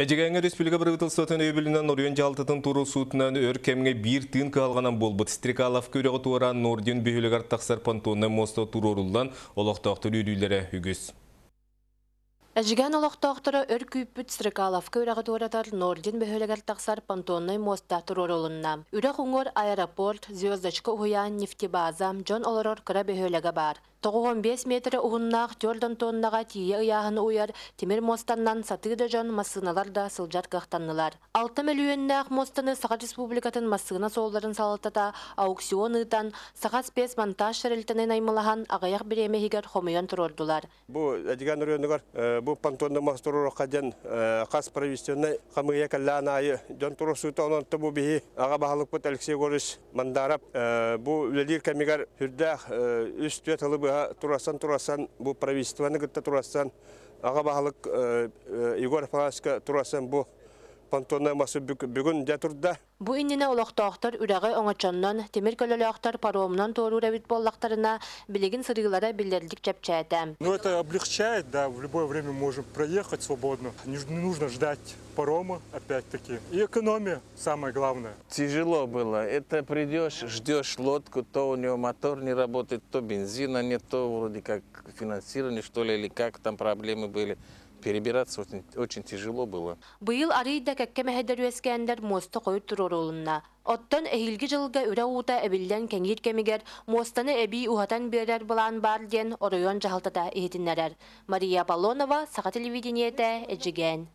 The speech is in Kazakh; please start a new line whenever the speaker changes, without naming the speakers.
Әжігәңі республика бірігітіл сұтын өйбілінен орын жалтытын туру сұтынан өр кәмге бір түн қалғанан болбыт. алаф көріғы туыра Норден бүйілігі тақсар пантуыны мосты туру орылдан үйрілері үгіз.
Әжіген олықтоқтыры өр күйіппіт сырыкалавка үрәғі туыратар Норден бөхөлігер тақсар пантонның моста тұрор олынна. уңор ұңғыр аэропорт, звездочка ұйан, базам, жон Олорор кыра бөхөлігі бар. 95 метр ұғыннақ 4 тоннаға тие ұяғын ұйыр, темір мостаннан сатыды жон масыналар да сылжат қақтаннылар. 6 миллионнақ мостаны Сағат Республикатын масына сооларын салатата, аукцион ұйтан, Сағат Спес монтаж шәрілтінен аймылаған ағаяқ біремегігер емегігер тұрордылар.
Бұл әдіген бу пантонда мастуру хаден хас провестенный хамыя калланайы дон туру сутонон бұл бейі аға бағалық бұл Алексей Горыч мандарап бу велир камигар хүрдә үс төт алыбы турасан турасан бу правительствоны гытта турасан Аға бағалық Егор Паласка турасан бу
Бу иннене олақтақтар үрәғі оңачоннан, темір көліліақтар паромнан тору рәвит боллақтарына білігін сырғылара білерлік чәпчәді.
Ну, это облегчает, да, в любое время можем проехать свободно. Не нужно ждать парома, опять-таки. И экономия, самое главное. Тяжело было.
Это придешь, ждешь лодку, то у него мотор не работает, то бензина нет, то вроде как финансирование, что ли, или как там проблемы были. перебираться очень, очень тяжело было.
Быйыл арыйда кәккәмәһәдәр үәскәндәр мосты қойып тұрыр олынна. Оттон эхилги жылга үрә уута эбилден кеңир кемигер, мостаны эби ухатан берер булан бар ден оройон жахалтата Мария Балонова, саға телевидениеде эджиген.